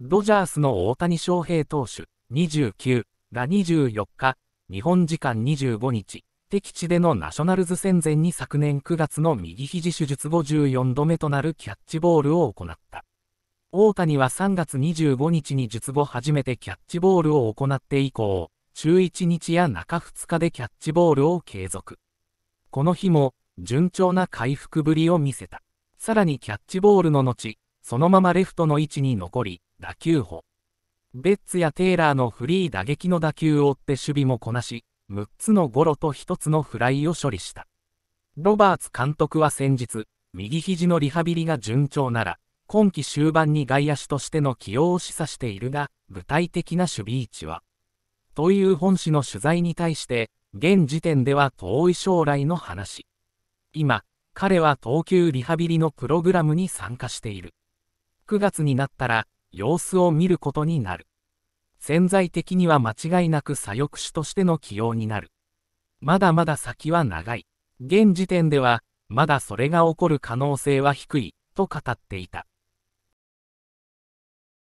ドジャースの大谷翔平投手29が24日、日本時間25日、敵地でのナショナルズ戦前に昨年9月の右肘手術後14度目となるキャッチボールを行った。大谷は3月25日に術後初めてキャッチボールを行って以降、中1日や中2日でキャッチボールを継続。この日も、順調な回復ぶりを見せた。さらにキャッチボールの後、そのままレフトの位置に残り、打球捕。ベッツやテイラーのフリー打撃の打球を追って守備もこなし、6つのゴロと1つのフライを処理した。ロバーツ監督は先日、右肘のリハビリが順調なら、今季終盤に外野手としての起用を示唆しているが、具体的な守備位置は。という本誌の取材に対して、現時点では遠い将来の話。今、彼は投球リハビリのプログラムに参加している。9月になったら、様子を見ることになる。潜在的には間違いなく左翼手としての起用になる。まだまだ先は長い。現時点では、まだそれが起こる可能性は低い、と語っていた。